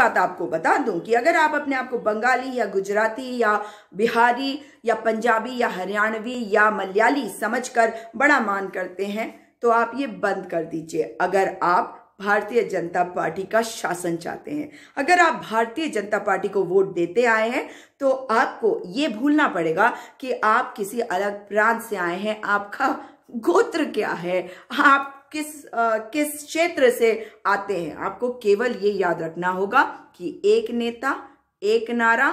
बात आपको बता दूं कि अगर आप अपने आप को बंगाली या गुजराती या बिहारी या पंजाबी या हरियाणवी या मलयाली समझकर बड़ा मान करते हैं तो आप ये बंद कर दीजिए अगर आप भारतीय जनता पार्टी का शासन चाहते हैं अगर आप भारतीय जनता पार्टी को वोट देते आए हैं तो आपको ये भूलना पड़ेगा कि आप किसी अलग प्रांत से आए हैं आपका गोत्र क्या है आप किस आ, किस क्षेत्र से आते हैं आपको केवल ये याद रखना होगा कि एक नेता एक नारा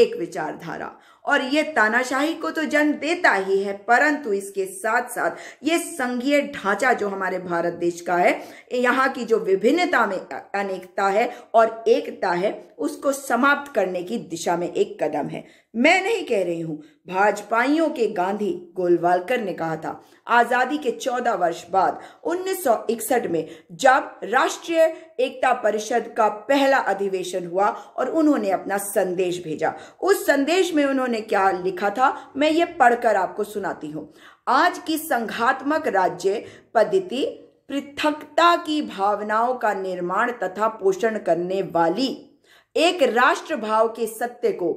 एक विचारधारा और ये तानाशाही को तो जन्म देता ही है परंतु इसके साथ साथ ये संघीय ढांचा जो हमारे भारत देश का है यहाँ की जो विभिन्नता में अनेकता है और एकता है उसको समाप्त करने की दिशा में एक कदम है मैं नहीं कह रही हूँ भाजपाइयों के गांधी गोलवालकर ने कहा था आज़ादी के 14 वर्ष बाद 1961 में जब राष्ट्रीय एकता परिषद का पहला अधिवेशन हुआ और उन्होंने अपना संदेश भेजा उस संदेश में उन्होंने ने क्या लिखा था मैं ये पढ़कर आपको सुनाती हूँ आज की संघात्मक राज्य पद्धति पृथकता की भावनाओं का निर्माण तथा पोषण करने वाली एक राष्ट्र भाव के सत्य को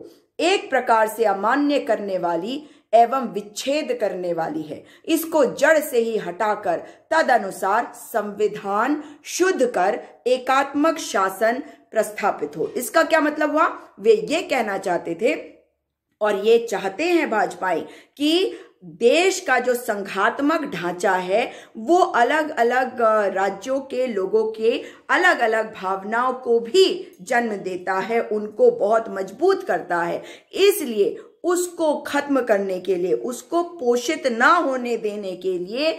एक प्रकार से अमान्य करने वाली एवं विच्छेद करने वाली है इसको जड़ से ही हटाकर तद अनुसार संविधान शुद्ध कर एकात्मक शासन प्रस्थापित हो इसका क्या मतलब हुआ वे ये कहना चाहते थे और ये चाहते हैं भाजपा कि देश का जो संघात्मक ढांचा है वो अलग अलग राज्यों के लोगों के अलग अलग भावनाओं को भी जन्म देता है उनको बहुत मजबूत करता है इसलिए उसको खत्म करने के लिए उसको पोषित ना होने देने के लिए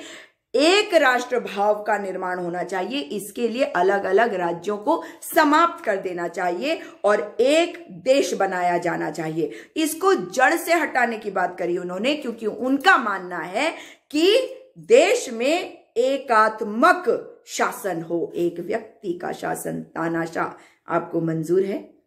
एक राष्ट्र भाव का निर्माण होना चाहिए इसके लिए अलग अलग राज्यों को समाप्त कर देना चाहिए और एक देश बनाया जाना चाहिए इसको जड़ से हटाने की बात करी उन्होंने क्योंकि उनका मानना है कि देश में एकात्मक शासन हो एक व्यक्ति का शासन तानाशाह आपको मंजूर है